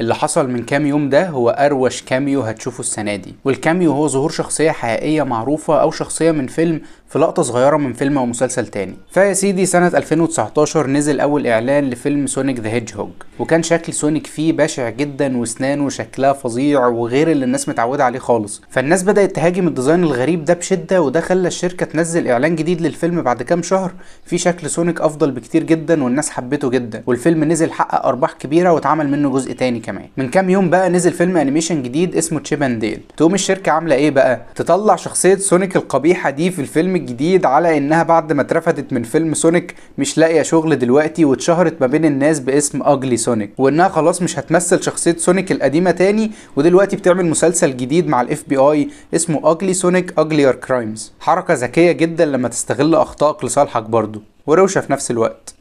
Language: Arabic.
اللي حصل من كام يوم ده هو اروش كاميو هتشوفه السنه دي والكاميو هو ظهور شخصيه حقيقيه معروفه او شخصيه من فيلم في لقطه صغيره من فيلم او مسلسل تاني فيا سيدي سنه 2019 نزل اول اعلان لفيلم سونيك ذا هيدج هوج وكان شكل سونيك فيه بشع جدا واسنانه شكلها فظيع وغير اللي الناس متعوده عليه خالص فالناس بدات تهاجم الديزاين الغريب ده بشده وده خلى الشركه تنزل اعلان جديد للفيلم بعد كام شهر فيه شكل سونيك افضل بكتير جدا والناس حبته جدا والفيلم نزل حقق ارباح كبيره واتعمل منه جزء تاني كمان من كام يوم بقى نزل فيلم انيميشن جديد اسمه تشيب اند ديل تقوم الشركه عامله ايه بقى تطلع شخصيه سونيك القبيحه دي في الفيلم الجديد على انها بعد ما اترفدت من فيلم سونيك مش لاقيه شغل دلوقتي واتشهرت ما بين الناس باسم اجلي سونيك وانها خلاص مش هتمثل شخصيه سونيك القديمه تاني ودلوقتي بتعمل مسلسل جديد مع الاف بي اي اسمه اجلي سونيك اجليير كرايمز حركه ذكيه جدا لما تستغل اخطائك لصالحك برضه وروشه في نفس الوقت